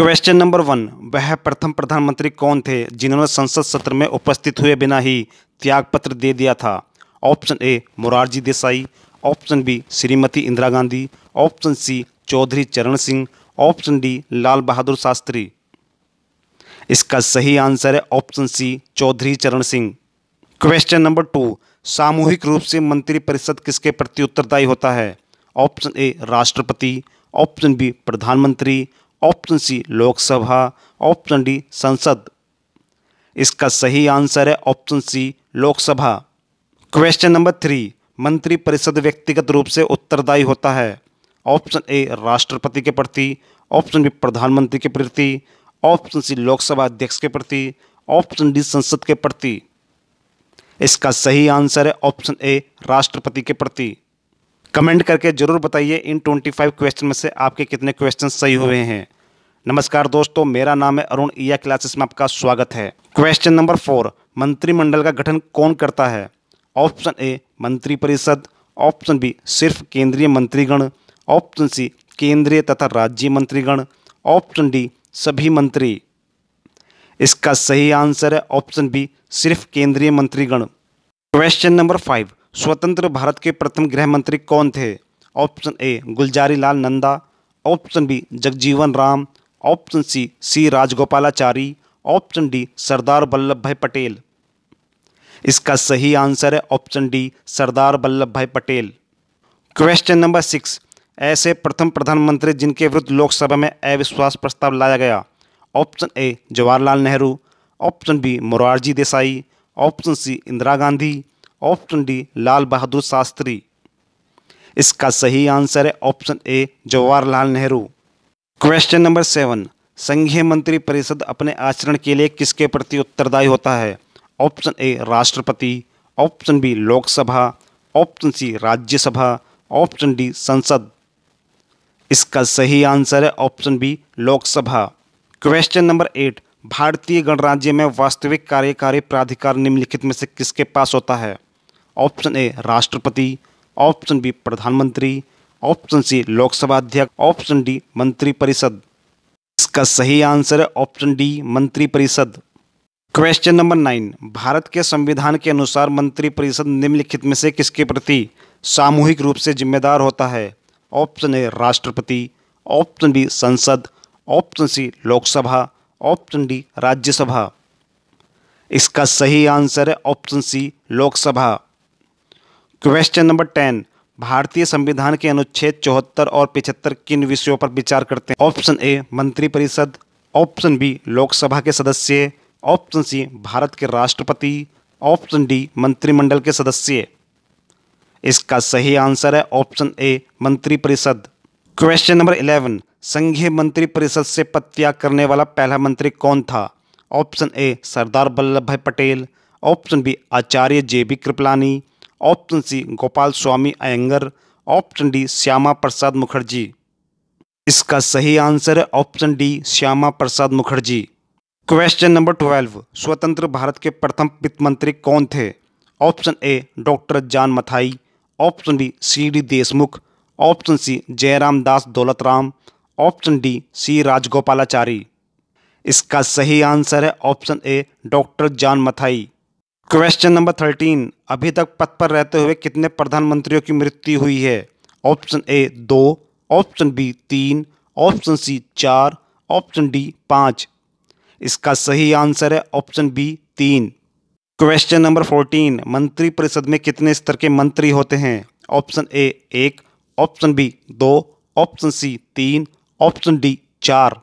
question number one वह प्रथम प्रधानमंत्री कौन थे जिन्होंने संसद सत्र में उपस्थित हुए बिना ही त्यागपत्र दे दिया था option A Morarji Desai option B Shrimati Indira Gandhi option C Chaudhary Charan Singh option D Lal Bahadur Shastri इसका सही आंसर है option C Chaudhary Charan Singh question number two सामूहिक रूप से मंत्रिपरिषद किसके प्रति उत्तरदायी होता है ऑप्शन ए राष्ट्रपति ऑप्शन बी प्रधानमंत्री option C Lok Sabha option D संसद इसका सही आंसर है option C Lok Sabha question number three मंत्रिपरिषद व्यक्तिगत रूप से उत्तरदायी होता है ऑप्शन ए राष्ट्रपति के प्रति ऑप्शन बी प्रधानमंत्री के प्रति ऑप्शन सी लोकसभा अध्यक्ष के प्रति ऑप्शन डी संसद के प्रति इसका सही आंसर है ऑप्शन ए राष्ट्रपति के प्रति कमेंट करके ज़रूर बताइए इन 25 क्वेश्चन में से आपके कितने क्वेश्चन सही हुए हैं नमस्कार दोस्तों मेरा नाम है अरुण ईया क्लासेस में आपका स्वागत है क्वेश्चन नंबर फोर मंत्रिमंडल का गठन कौन करता है ऑप्शन ए मंत्रिपरिषद ऑप्शन बी सिर्फ केंद्रीय मंत्रीगण ऑप्शन सी केंद्रीय तथा राज्य मंत्रीगण ऑप्शन डी सभी मंत्री इसका सही आंसर है ऑप्शन बी सिर्फ केंद्रीय मंत्रीगण क्वेश्चन नंबर फाइव स्वतंत्र भारत के प्रथम गृह मंत्री कौन थे option A Gulzari Lal Nanda option B Jagjivan Ram option C C Rajagopalachari option D Sardar Vallabh Bhai Patel इसका सही आंसर है option D Sardar Vallabh Bhai Patel question number six ऐसे प्रथम प्रधानमंत्री जिनके विरुद्ध लोकसभा में अविश्वास प्रस्ताव लाया गया option A Jawaharlal Nehru option B Morarji Desai option C Indira Gandhi option D Lal Bahadur Shastri इसका सही आंसर है option A Jawaharlal Nehru question number seven संघीय मंत्री परिषद अपने आचरण के लिए किसके प्रति उत्तरदायी होता है ऑप्शन ए राष्ट्रपति option B Lok Sabha option C Rajya Sabha option D संसद इसका सही आंसर है option B Lok Sabha question number eight भारतीय गणराज्य में वास्तविक कार्यकारी प्राधिकार निम्नलिखित में से किसके पास होता है ऑप्शन ए राष्ट्रपति ऑप्शन बी प्रधानमंत्री ऑप्शन सी लोकसभा अध्यक्ष ऑप्शन डी मंत्रिपरिषद इसका सही आंसर है ऑप्शन डी मंत्रिपरिषद क्वेश्चन नंबर नाइन भारत के संविधान के अनुसार मंत्रिपरिषद निम्नलिखित में से किसके प्रति सामूहिक रूप से जिम्मेदार होता है ऑप्शन ए राष्ट्रपति ऑप्शन बी संसद option C Lok Sabha option D Rajya Sabha इसका सही आंसर है option C Lok Sabha question number ten भारतीय संविधान के अनुच्छेद चौहत्तर और पिछहत्तर किन विषयों पर विचार करते हैं ऑप्शन ए मंत्रिपरिषद ऑप्शन बी लोकसभा के सदस्य ऑप्शन सी भारत के राष्ट्रपति ऑप्शन डी मंत्रिमंडल के सदस्य इसका सही आंसर है ऑप्शन ए मंत्रिपरिषद क्वेश्चन नंबर इलेवन संघीय मंत्रिपरिषद से पद त्याग करने वाला पहला मंत्री कौन था ऑप्शन ए Sardar Vallabh Bhai Patel option B Acharya J B Kripalani option C Gopal Swami Ayyangar option D Shyama Prasad Mukherjee इसका सही आंसर है option D Shyama Prasad Mukherjee question number twelve स्वतंत्र भारत के प्रथम वित्त मंत्री कौन थे option A doctor John Mathai option B C D Deshmukh option C Jairam Das Daulatram option D C Rajagopalachari इसका सही आंसर है option A doctor John Mathai question number thirteen अभी तक पद पर रहते हुए कितने प्रधानमंत्रियों की मृत्यु हुई है ऑप्शन ए दो ऑप्शन बी तीन ऑप्शन सी चार ऑप्शन डी पाँच इसका सही आंसर है ऑप्शन बी तीन क्वेश्चन नंबर फोर्टीन मंत्री परिषद में कितने स्तर के मंत्री होते हैं ऑप्शन ए एक ऑप्शन बी दो ऑप्शन सी तीन ऑप्शन डी चार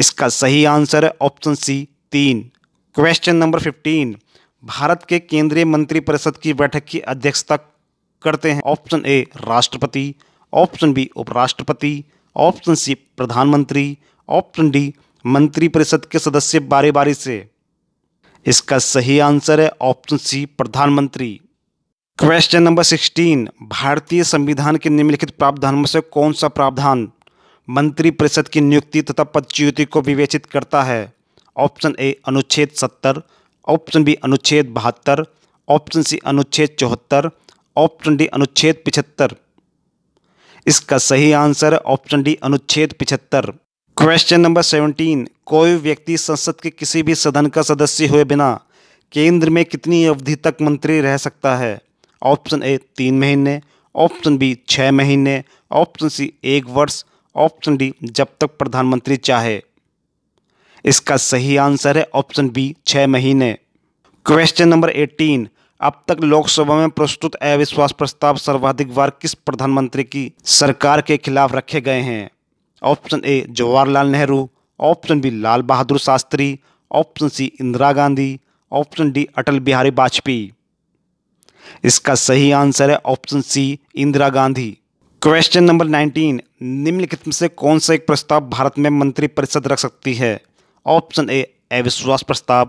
इसका सही आंसर है ऑप्शन सी तीन क्वेश्चन नंबर फिफ्टीन भारत के केंद्रीय मंत्रिपरिषद की बैठक की अध्यक्षता करते हैं ऑप्शन ए राष्ट्रपति ऑप्शन बी उपराष्ट्रपति ऑप्शन सी प्रधानमंत्री ऑप्शन डी मंत्रिपरिषद के सदस्य बारी बारी से इसका सही आंसर है ऑप्शन सी प्रधानमंत्री क्वेश्चन नंबर सिक्सटीन भारतीय संविधान के निम्नलिखित प्रावधानों में से कौन सा प्रावधान मंत्रिपरिषद की नियुक्ति तथा पदच्युति को विवेचित करता है ऑप्शन ए अनुच्छेद सत्तर ऑप्शन बी अनुच्छेद बहत्तर ऑप्शन सी अनुच्छेद चौहत्तर ऑप्शन डी अनुच्छेद पिछहत्तर इसका सही आंसर है ऑप्शन डी अनुच्छेद पिछहत्तर क्वेश्चन नंबर सेवनटीन कोई व्यक्ति संसद के किसी भी सदन का सदस्य हुए बिना केंद्र में कितनी अवधि तक मंत्री रह सकता है ऑप्शन ए तीन महीने ऑप्शन बी छः महीने ऑप्शन सी एक वर्ष ऑप्शन डी जब तक प्रधानमंत्री चाहे इसका सही आंसर है ऑप्शन बी छः महीने क्वेश्चन नंबर एटीन अब तक लोकसभा में प्रस्तुत अविश्वास प्रस्ताव सर्वाधिक बार किस प्रधानमंत्री की सरकार के खिलाफ रखे गए हैं option A Jawaharlal Nehru option B Lal Bahadur Shastri option C Indira Gandhi option D Atal Bihari Vajpayee इसका सही आंसर है option C Indira Gandhi question number 19 निम्नलिखित में से कौन सा एक प्रस्ताव भारत में मंत्रिपरिषद रख सकती है ऑप्शन ए अविश्वास प्रस्ताव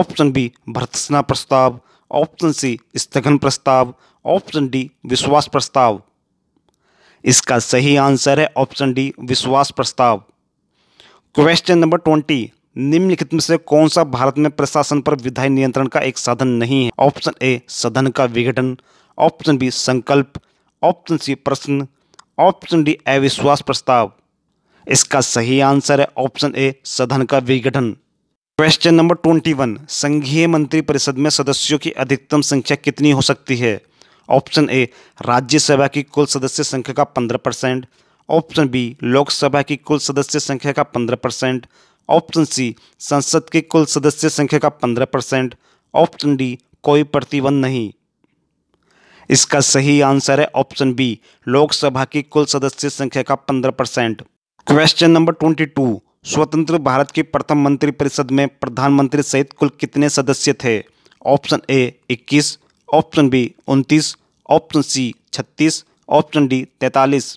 ऑप्शन बी भर्त्सना प्रस्ताव ऑप्शन सी स्थगन प्रस्ताव ऑप्शन डी विश्वास प्रस्ताव इसका सही आंसर है ऑप्शन डी विश्वास प्रस्ताव क्वेश्चन नंबर ट्वेंटी निम्नलिखित में से कौन सा भारत में प्रशासन पर विधायी नियंत्रण का एक साधन नहीं है ऑप्शन ए सदन का विघटन ऑप्शन बी संकल्प ऑप्शन सी प्रश्न ऑप्शन डी अविश्वास प्रस्ताव इसका सही आंसर है ऑप्शन ए सदन का विघटन क्वेश्चन नंबर ट्वेंटी वन संघीय मंत्री परिषद में सदस्यों की अधिकतम संख्या कितनी हो सकती है ऑप्शन ए राज्यसभा की कुल सदस्य संख्या का पंद्रह परसेंट ऑप्शन बी लोकसभा की कुल सदस्य संख्या का पंद्रह परसेंट ऑप्शन सी संसद की कुल सदस्य संख्या का पंद्रह परसेंट ऑप्शन डी कोई प्रतिबंध नहीं इसका सही आंसर है ऑप्शन बी लोकसभा की कुल सदस्य संख्या का पंद्रह percent question number twenty two स्वतंत्र भारत की प्रथम मंत्री परिषद में प्रधानमंत्री सहित कुल कितने सदस्य थे option A 21 option B 29 option C 36 option D 43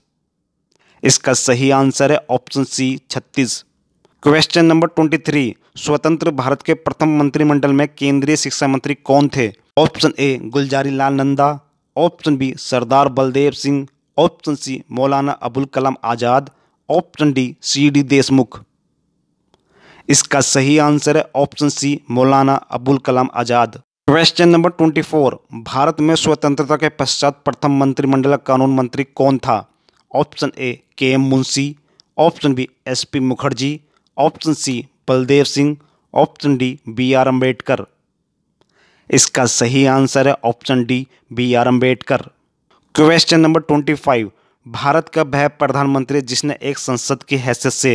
इसका सही आंसर है option C 36 question number twenty three स्वतंत्र भारत के प्रथम मंत्रिमंडल में केंद्रीय शिक्षा मंत्री कौन थे option A Gulzari Lal Nanda option B Sardar Baldev Singh option C Maulana Abul Kalam Azad option D C D Deshmukh इसका सही आंसर है option C Maulana Abul Kalam Azad question number twenty four Bharat में स्वतंत्रता के पश्चात प्रथम मंत्रिमंडल कानून मंत्री कौन था option A K M Munshi option B S P Mukherjee option C Baldev Singh option D B R Ambedkar इसका सही आंसर है option D B R Ambedkar question number twenty five Bharat का वह प्रधानमंत्री जिसने एक संसद की हैसियत से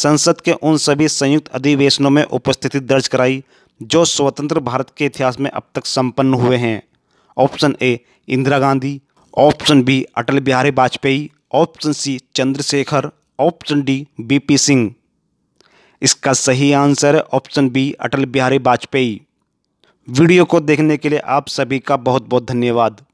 संसद के उन सभी संयुक्त अधिवेशनों में उपस्थिति दर्ज कराई जो स्वतंत्र भारत के इतिहास में अब तक संपन्न हुए हैं option A Indira Gandhi option B Atal Bihari Vajpayee option C Chandrashekhar option D B P Singh इसका सही आंसर है option B Atal Bihari Vajpayee video को देखने के लिए आप सभी का बहुत बहुत धन्यवाद